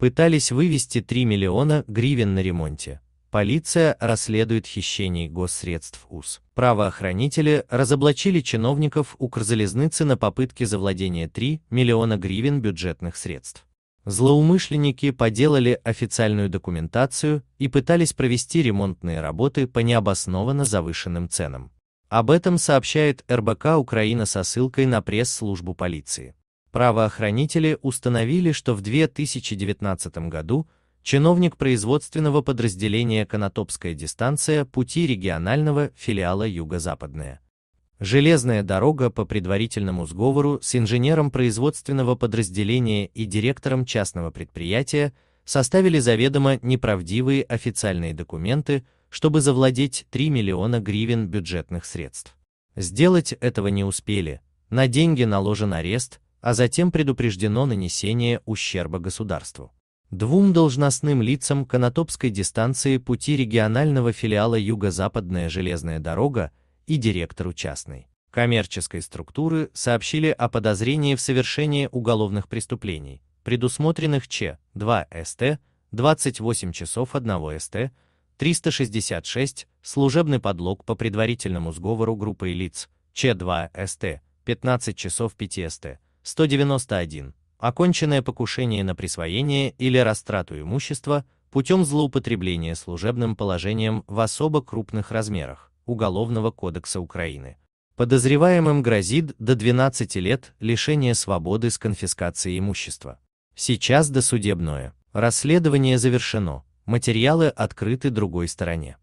пытались вывести 3 миллиона гривен на ремонте. Полиция расследует хищение госсредств УЗ. Правоохранители разоблачили чиновников Укрзалезницы на попытке завладения 3 миллиона гривен бюджетных средств. Злоумышленники поделали официальную документацию и пытались провести ремонтные работы по необоснованно завышенным ценам. Об этом сообщает РБК Украина со ссылкой на пресс-службу полиции. Правоохранители установили, что в 2019 году чиновник производственного подразделения Конотопская дистанция пути регионального филиала Юго-Западная. Железная дорога по предварительному сговору с инженером производственного подразделения и директором частного предприятия составили заведомо неправдивые официальные документы, чтобы завладеть 3 миллиона гривен бюджетных средств. Сделать этого не успели, на деньги наложен арест, а затем предупреждено нанесение ущерба государству. Двум должностным лицам Конотопской дистанции пути регионального филиала Юго-Западная железная дорога и директору частной коммерческой структуры сообщили о подозрении в совершении уголовных преступлений, предусмотренных Ч. 2 СТ 28 часов 1 СТ 366 служебный подлог по предварительному сговору группы лиц Ч2СТ 15 часов 5 СТ 191. Оконченное покушение на присвоение или растрату имущества путем злоупотребления служебным положением в особо крупных размерах Уголовного кодекса Украины. Подозреваемым грозит до 12 лет лишения свободы с конфискацией имущества. Сейчас досудебное расследование завершено, материалы открыты другой стороне.